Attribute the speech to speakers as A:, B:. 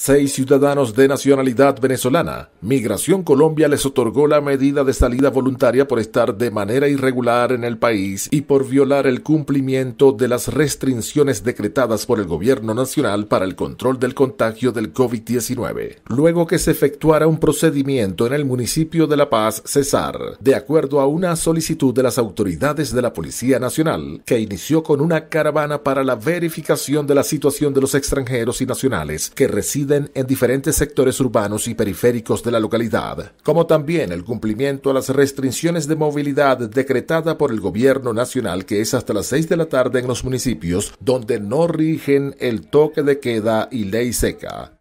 A: Seis ciudadanos de nacionalidad venezolana. Migración Colombia les otorgó la medida de salida voluntaria por estar de manera irregular en el país y por violar el cumplimiento de las restricciones decretadas por el Gobierno Nacional para el control del contagio del COVID-19. Luego que se efectuara un procedimiento en el municipio de La Paz, Cesar, de acuerdo a una solicitud de las autoridades de la Policía Nacional, que inició con una caravana para la verificación de la situación de los extranjeros y nacionales que residen en diferentes sectores urbanos y periféricos de la localidad, como también el cumplimiento a las restricciones de movilidad decretada por el Gobierno Nacional que es hasta las 6 de la tarde en los municipios donde no rigen el toque de queda y ley seca.